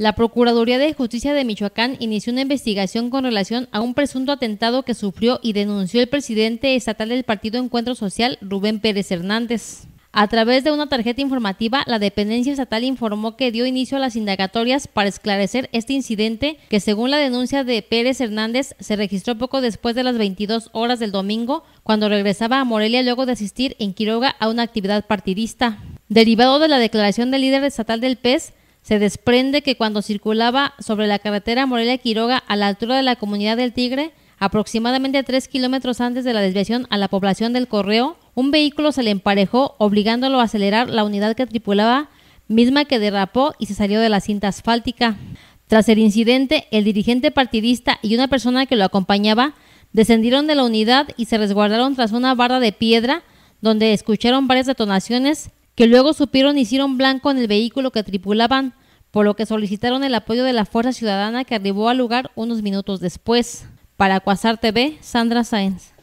La Procuraduría de Justicia de Michoacán inició una investigación con relación a un presunto atentado que sufrió y denunció el presidente estatal del Partido Encuentro Social, Rubén Pérez Hernández. A través de una tarjeta informativa, la dependencia estatal informó que dio inicio a las indagatorias para esclarecer este incidente que, según la denuncia de Pérez Hernández, se registró poco después de las 22 horas del domingo, cuando regresaba a Morelia luego de asistir en Quiroga a una actividad partidista. Derivado de la declaración del líder estatal del PES, se desprende que cuando circulaba sobre la carretera Morelia-Quiroga a la altura de la comunidad del Tigre, aproximadamente tres kilómetros antes de la desviación a la población del Correo, un vehículo se le emparejó obligándolo a acelerar la unidad que tripulaba, misma que derrapó y se salió de la cinta asfáltica. Tras el incidente, el dirigente partidista y una persona que lo acompañaba descendieron de la unidad y se resguardaron tras una barra de piedra donde escucharon varias detonaciones que luego supieron hicieron blanco en el vehículo que tripulaban, por lo que solicitaron el apoyo de la Fuerza Ciudadana que arribó al lugar unos minutos después. Para Cuasar TV, Sandra Sáenz.